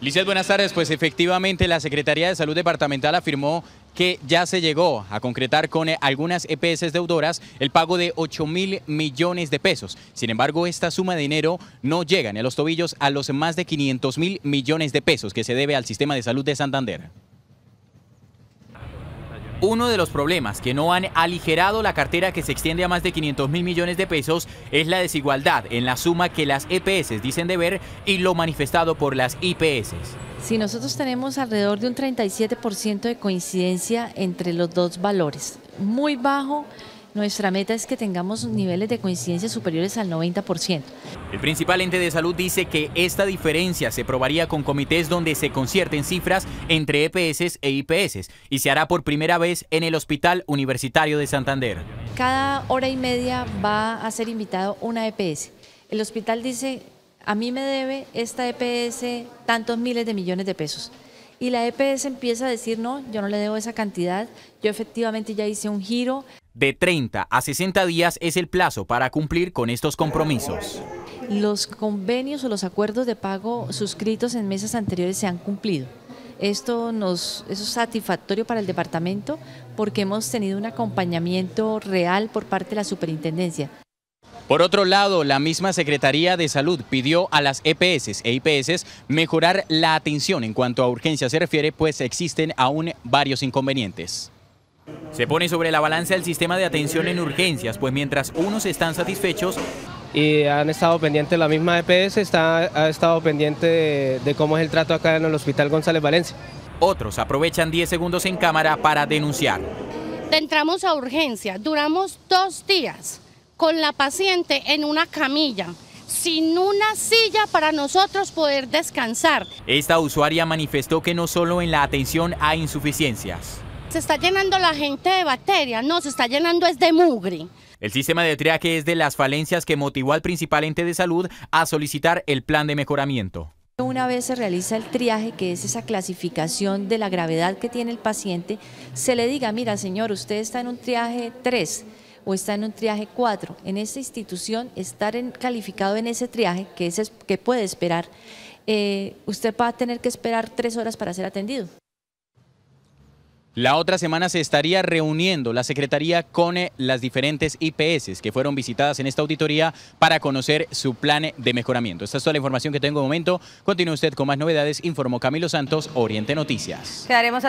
Licet, buenas tardes. Pues efectivamente la Secretaría de Salud Departamental afirmó que ya se llegó a concretar con algunas EPS deudoras el pago de 8 mil millones de pesos. Sin embargo, esta suma de dinero no llega ni a los tobillos a los más de 500 mil millones de pesos que se debe al sistema de salud de Santander. Uno de los problemas que no han aligerado la cartera que se extiende a más de 500 mil millones de pesos es la desigualdad en la suma que las EPS dicen deber y lo manifestado por las IPS. Si nosotros tenemos alrededor de un 37% de coincidencia entre los dos valores, muy bajo nuestra meta es que tengamos niveles de coincidencia superiores al 90%. El principal ente de salud dice que esta diferencia se probaría con comités donde se concierten cifras entre EPS e IPS e y se hará por primera vez en el Hospital Universitario de Santander. Cada hora y media va a ser invitado una EPS. El hospital dice, a mí me debe esta EPS tantos miles de millones de pesos y la EPS empieza a decir, no, yo no le debo esa cantidad, yo efectivamente ya hice un giro. De 30 a 60 días es el plazo para cumplir con estos compromisos. Los convenios o los acuerdos de pago suscritos en mesas anteriores se han cumplido. Esto nos, es satisfactorio para el departamento porque hemos tenido un acompañamiento real por parte de la superintendencia. Por otro lado, la misma Secretaría de Salud pidió a las EPS e IPS e mejorar la atención en cuanto a urgencia se refiere, pues existen aún varios inconvenientes. Se pone sobre la balanza el sistema de atención en urgencias, pues mientras unos están satisfechos... Y han estado pendientes, la misma EPS está, ha estado pendiente de, de cómo es el trato acá en el Hospital González Valencia. Otros aprovechan 10 segundos en cámara para denunciar. Entramos a urgencia, duramos dos días con la paciente en una camilla, sin una silla para nosotros poder descansar. Esta usuaria manifestó que no solo en la atención hay insuficiencias se está llenando la gente de bacterias, no, se está llenando es de mugre. El sistema de triaje es de las falencias que motivó al principal ente de salud a solicitar el plan de mejoramiento. Una vez se realiza el triaje, que es esa clasificación de la gravedad que tiene el paciente, se le diga, mira señor, usted está en un triaje 3 o está en un triaje 4. En esta institución, estar en, calificado en ese triaje, que, es, que puede esperar, eh, usted va a tener que esperar tres horas para ser atendido. La otra semana se estaría reuniendo la Secretaría con eh, las diferentes IPS que fueron visitadas en esta auditoría para conocer su plan de mejoramiento. Esta es toda la información que tengo de momento. Continúe usted con más novedades, informó Camilo Santos, Oriente Noticias.